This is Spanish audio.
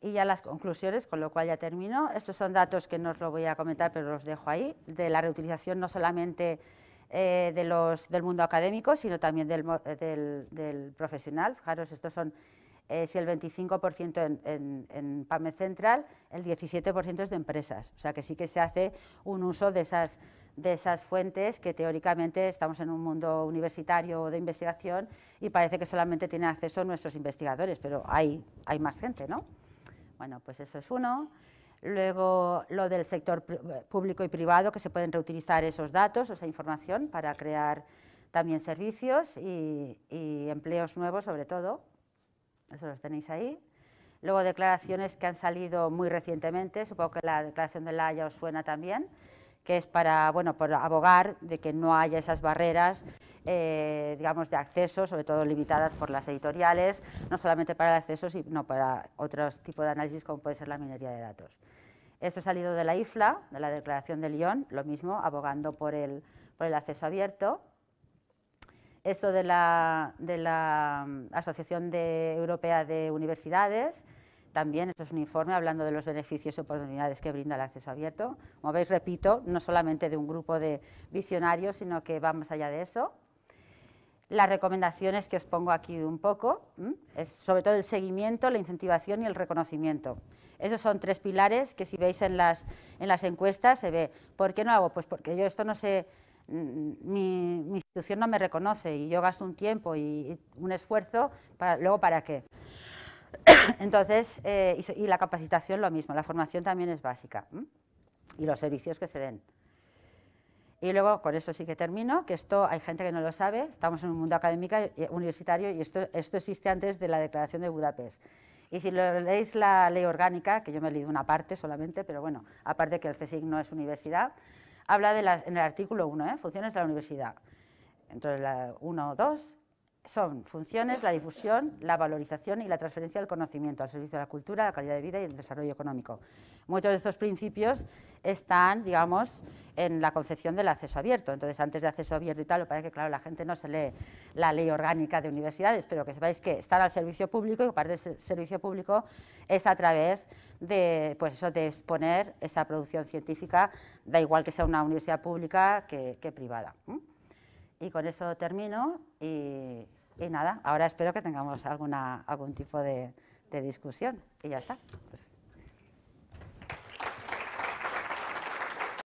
y ya las conclusiones, con lo cual ya termino. Estos son datos que no os lo voy a comentar, pero los dejo ahí, de la reutilización no solamente eh, de los, del mundo académico, sino también del, eh, profesional. Fijaros, estos son, eh, si el 25% en, PAME Central, el 17% es de empresas. O sea que sí que se hace un uso de esas, de esas fuentes que teóricamente estamos en un mundo universitario de investigación y parece que solamente tienen acceso nuestros investigadores, pero hay, hay más gente, ¿no? Bueno, pues eso es uno. Luego, lo del sector eh, público y privado, que se pueden reutilizar esos datos, esa información, para crear también servicios y, empleos nuevos, sobre todo. Eso los tenéis ahí. Luego, declaraciones que han salido muy recientemente, supongo que la declaración de la Haya os suena también, que es para, bueno, por abogar de que no haya esas barreras eh, digamos, de acceso, sobre todo limitadas por las editoriales, no solamente para el acceso, sino para otros tipos de análisis como puede ser la minería de datos. Esto ha salido de la IFLA, de la Declaración de Lyon, lo mismo, abogando por el, acceso abierto. Esto de la, de la mm, Asociación de, Europea de Universidades, también, esto es un informe hablando de los beneficios y oportunidades que brinda el acceso abierto. Como veis, repito, no solamente de un grupo de visionarios, sino que va más allá de eso las recomendaciones que os pongo aquí un poco, es sobre todo el seguimiento, la incentivación y el reconocimiento. Esos son tres pilares que si veis en las, encuestas se ve, ¿por qué no hago? Pues porque yo esto no sé, mm, mm, mi, institución no me reconoce y yo gasto un tiempo y, un esfuerzo, para, luego ¿para qué? Entonces, eh, y, la capacitación lo mismo, la formación también es básica y los servicios que se den. Y luego, con eso sí que termino, que esto hay gente que no lo sabe, estamos en un mundo académico eh, universitario y esto, esto existe antes de la Declaración de Budapest. Y si leéis la ley orgánica, que yo me he leído una parte solamente, pero bueno, aparte que el CSIC no es universidad, habla de las, en el artículo 1, ¿eh? funciones de la universidad. Entonces, la 1 o 2, son funciones, la difusión, la valorización y la transferencia del conocimiento al servicio de la cultura, la calidad de vida y el desarrollo económico. Muchos de estos principios están, digamos, en la concepción del acceso abierto. Entonces, antes de acceso abierto y tal, lo parece que, claro, la gente no se lee la ley orgánica de universidades, pero que sepáis que están al servicio público y parte del servicio público es a través de, pues eso, de exponer esa producción científica, da igual que sea una universidad pública que, privada. Y con eso termino y, nada, ahora espero que tengamos alguna, algún tipo de, discusión. Y ya está. Pues